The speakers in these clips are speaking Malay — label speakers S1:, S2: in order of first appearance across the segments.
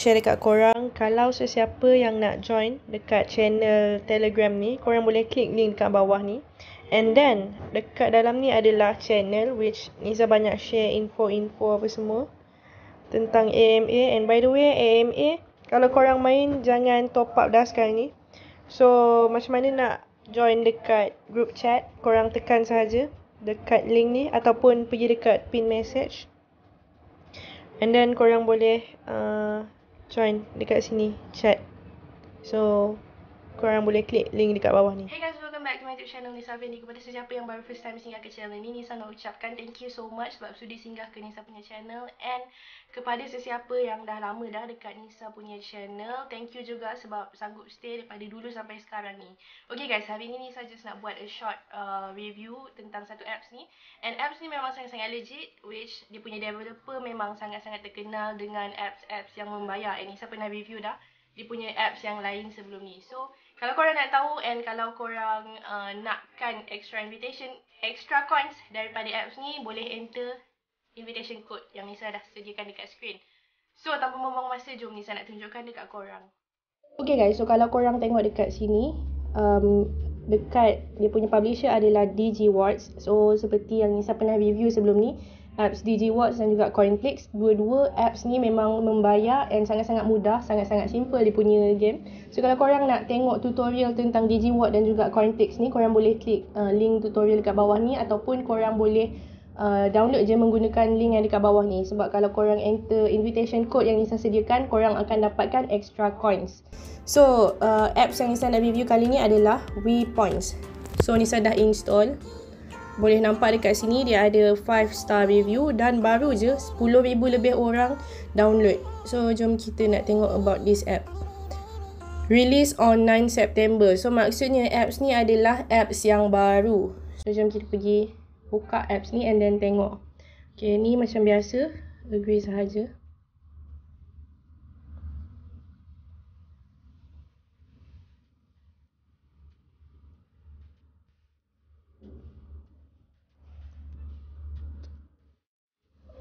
S1: share dekat korang kalau sesiapa yang nak join dekat channel Telegram ni, korang boleh klik link dekat bawah ni. And then dekat dalam ni adalah channel which Niza banyak share info-info apa semua tentang AMA and by the way AMA kalau korang main jangan top up dah sekarang ni. So macam mana nak join dekat group chat? Korang tekan saja dekat link ni ataupun pergi dekat pin message. And then korang boleh uh, join dekat sini chat so korang boleh klik link dekat bawah ni welcome back to my YouTube channel Nisa Fendi Kepada sesiapa yang baru first time singgah ke channel ini Nisa nak ucapkan thank you so much sebab sudi singgah ke Nisa punya channel And kepada sesiapa yang dah lama dah dekat Nisa punya channel Thank you juga sebab sanggup stay daripada dulu sampai sekarang ni Okay guys, hari ini Nisa just nak buat a short uh, review tentang satu apps ni And apps ni memang sangat-sangat legit Which dia punya developer memang sangat-sangat terkenal dengan apps-apps yang membayar And Nisa pernah review dah dia punya apps yang lain sebelum ni. So, kalau korang nak tahu and kalau korang uh, nakkan extra invitation, extra coins daripada apps ni, boleh enter invitation code yang Nisa dah sediakan dekat screen. So, tanpa membuang masa, jom Nisa nak tunjukkan dekat korang. Okay guys, so kalau korang tengok dekat sini, um, dekat dia punya publisher adalah DG Wards. So, seperti yang Nisa pernah review sebelum ni, apps DJ Watch dan juga Coinflix. Dua-dua apps ni memang membayar dan sangat-sangat mudah, sangat-sangat simple dia punya game. So kalau korang nak tengok tutorial tentang DJ Watch dan juga Coinflix ni, korang boleh klik uh, link tutorial dekat bawah ni ataupun korang boleh uh, download je menggunakan link yang dekat bawah ni sebab kalau korang enter invitation code yang Nisa sediakan korang akan dapatkan extra coins so uh, apps yang Nisa nak review kali ni adalah WePoints so Nisa dah install boleh nampak dekat sini dia ada 5 star review dan baru je 10,000 lebih orang download. So jom kita nak tengok about this app. Release on 9 September. So maksudnya apps ni adalah apps yang baru. So jom kita pergi buka apps ni and then tengok. Okay ni macam biasa. Agree sahaja.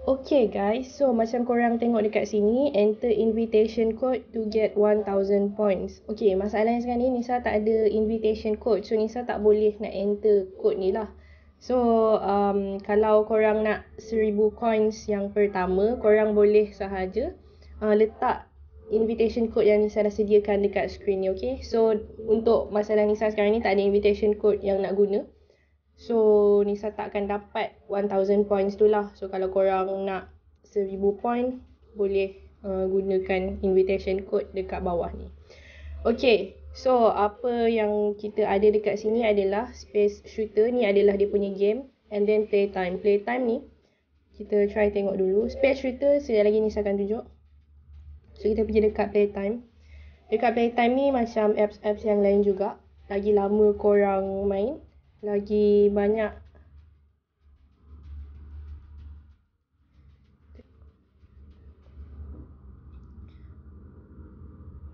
S1: Okay guys, so macam korang tengok dekat sini, enter invitation code to get 1000 points. Okay, masalah masalahnya sekarang ni Nisa tak ada invitation code. So Nisa tak boleh nak enter code ni lah. So, um, kalau korang nak 1000 coins yang pertama, korang boleh sahaja uh, letak invitation code yang Nisa dah sediakan dekat skrin ni, okay? So, untuk masalah Nisa sekarang ni tak ada invitation code yang nak guna. So Nisa takkan dapat 1000 points tu lah So kalau korang nak 1000 point Boleh uh, gunakan invitation code dekat bawah ni Okay So apa yang kita ada dekat sini adalah Space Shooter ni adalah dia punya game And then play time. Play time ni Kita try tengok dulu Space Shooter sekejap lagi Nisa akan tunjuk So kita pergi dekat play time. Dekat play time ni macam apps-apps yang lain juga Lagi lama korang main lagi banyak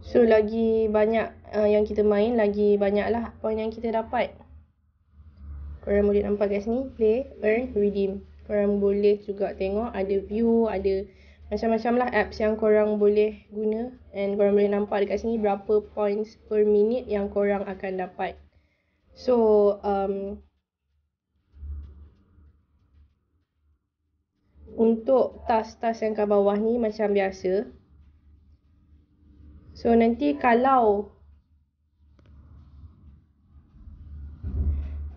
S1: So lagi banyak uh, yang kita main lagi banyaklah poin yang kita dapat. Korang boleh nampak kat sini play, earn, redeem. Korang boleh juga tengok ada view, ada macam-macam lah apps yang korang boleh guna and korang boleh nampak dekat sini berapa points per minute yang korang akan dapat. So, um, untuk tas-tas yang kat bawah ni macam biasa. So, nanti kalau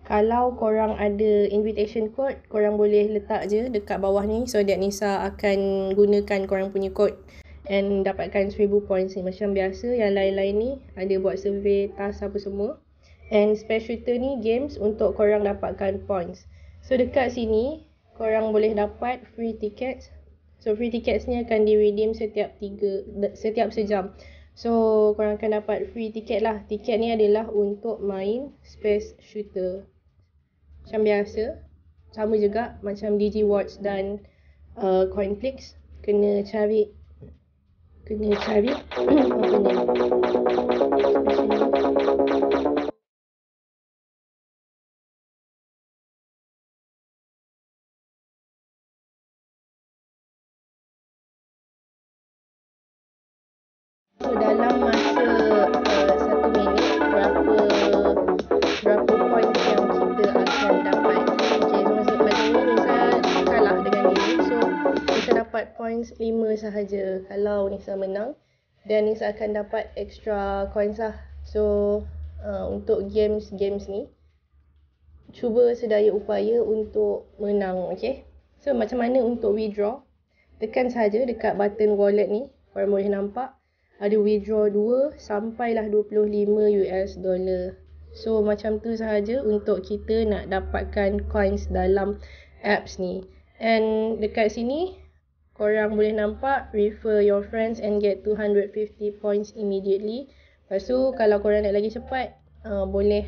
S1: kalau korang ada invitation code, korang boleh letak je dekat bawah ni. So, Dek Nisa akan gunakan korang punya code and dapatkan 1000 points ni. Macam biasa, yang lain-lain ni ada buat survey task apa semua and space shooter ni games untuk korang dapatkan points. So dekat sini, korang boleh dapat free tickets. So free tickets ni akan di redeem setiap tiga setiap sejam. So korang akan dapat free tiket lah. Tiket ni adalah untuk main space shooter. Macam biasa, sama juga macam DG Watch dan uh, CoinPlex kena cari kena cari. coins 5 sahaja kalau Nisa menang dan Nisa akan dapat extra coins lah so uh, untuk games-games ni cuba sedaya upaya untuk menang okay so macam mana untuk withdraw tekan sahaja dekat button wallet ni korang boleh nampak ada withdraw 2 sampailah 25 US dollar so macam tu sahaja untuk kita nak dapatkan coins dalam apps ni and dekat sini korang boleh nampak refer your friends and get 250 points immediately lepas tu kalau korang nak lagi cepat uh, boleh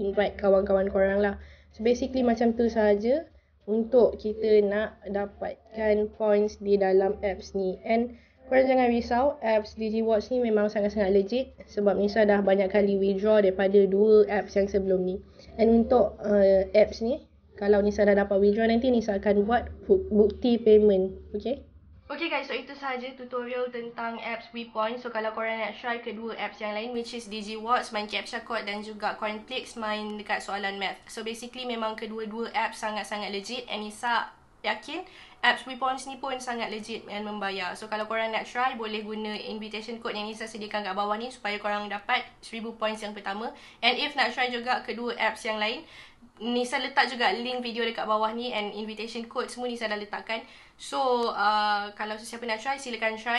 S1: invite kawan-kawan korang lah so basically macam tu saja untuk kita nak dapatkan points di dalam apps ni and korang jangan risau apps DigiWatch ni memang sangat-sangat legit sebab Nisa dah banyak kali withdraw daripada dua apps yang sebelum ni and untuk uh, apps ni kalau Nisa dah dapat withdraw nanti Nisa akan buat bukti payment. Okay? Okay guys, so itu sahaja tutorial tentang apps WePoint. So kalau korang nak try kedua apps yang lain which is DigiWatts main Captcha Code dan juga Cornflix main dekat soalan math. So basically memang kedua-dua apps sangat-sangat legit and Nisa yakin apps WePoints ni pun sangat legit dan membayar. So kalau korang nak try boleh guna invitation code yang Nisa sediakan kat bawah ni supaya korang dapat 1000 points yang pertama. And if nak try juga kedua apps yang lain, Nisa letak juga link video dekat bawah ni and invitation code semua Nisa dah letakkan. So uh, kalau sesiapa nak try silakan try.